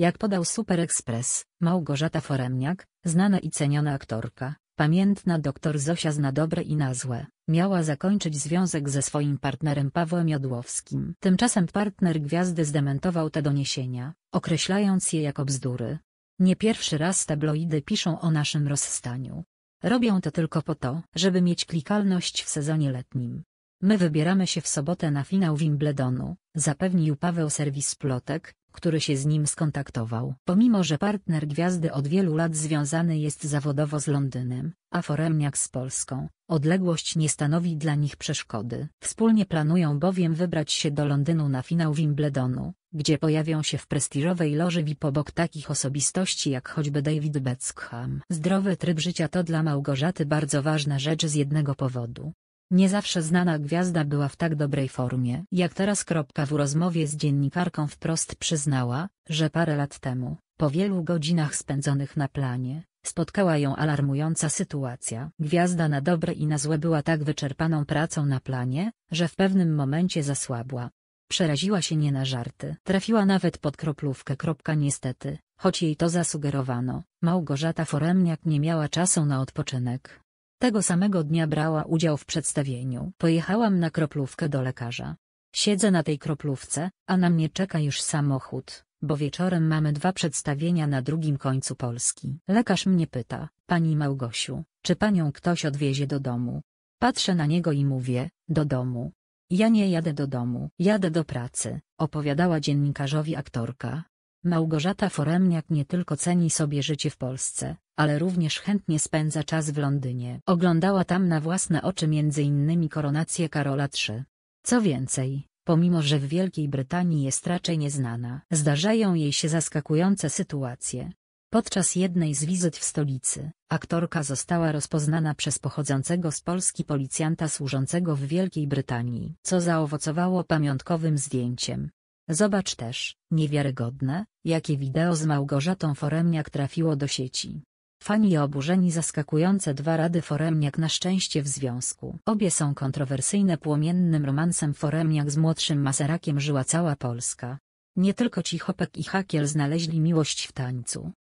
Jak podał Super Express, Małgorzata Foremniak, znana i ceniona aktorka, pamiętna doktor Zosia zna dobre i na złe, miała zakończyć związek ze swoim partnerem Pawłem Jodłowskim. Tymczasem partner gwiazdy zdementował te doniesienia, określając je jako bzdury. Nie pierwszy raz tabloidy piszą o naszym rozstaniu. Robią to tylko po to, żeby mieć klikalność w sezonie letnim. My wybieramy się w sobotę na finał Wimbledonu, zapewnił Paweł Serwis Plotek, który się z nim skontaktował. Pomimo, że partner gwiazdy od wielu lat związany jest zawodowo z Londynem, a foremniak z Polską, odległość nie stanowi dla nich przeszkody. Wspólnie planują bowiem wybrać się do Londynu na finał Wimbledonu, gdzie pojawią się w prestiżowej loży VIP obok takich osobistości jak choćby David Beckham. Zdrowy tryb życia to dla Małgorzaty bardzo ważna rzecz z jednego powodu. Nie zawsze znana gwiazda była w tak dobrej formie. Jak teraz w rozmowie z dziennikarką wprost przyznała, że parę lat temu, po wielu godzinach spędzonych na planie, spotkała ją alarmująca sytuacja. Gwiazda na dobre i na złe była tak wyczerpaną pracą na planie, że w pewnym momencie zasłabła. Przeraziła się nie na żarty. Trafiła nawet pod kroplówkę. Niestety, choć jej to zasugerowano, Małgorzata Foremniak nie miała czasu na odpoczynek. Tego samego dnia brała udział w przedstawieniu. Pojechałam na kroplówkę do lekarza. Siedzę na tej kroplówce, a na mnie czeka już samochód, bo wieczorem mamy dwa przedstawienia na drugim końcu Polski. Lekarz mnie pyta, pani Małgosiu, czy panią ktoś odwiezie do domu? Patrzę na niego i mówię, do domu. Ja nie jadę do domu, jadę do pracy, opowiadała dziennikarzowi aktorka. Małgorzata Foremniak nie tylko ceni sobie życie w Polsce, ale również chętnie spędza czas w Londynie. Oglądała tam na własne oczy m.in. koronację Karola III. Co więcej, pomimo że w Wielkiej Brytanii jest raczej nieznana, zdarzają jej się zaskakujące sytuacje. Podczas jednej z wizyt w stolicy, aktorka została rozpoznana przez pochodzącego z Polski policjanta służącego w Wielkiej Brytanii, co zaowocowało pamiątkowym zdjęciem. Zobacz też, niewiarygodne, jakie wideo z Małgorzatą Foremniak trafiło do sieci. Fani oburzeni zaskakujące dwa rady Foremniak na szczęście w związku. Obie są kontrowersyjne płomiennym romansem Foremniak z młodszym Maserakiem żyła cała Polska. Nie tylko Cichopek i Hakiel znaleźli miłość w tańcu.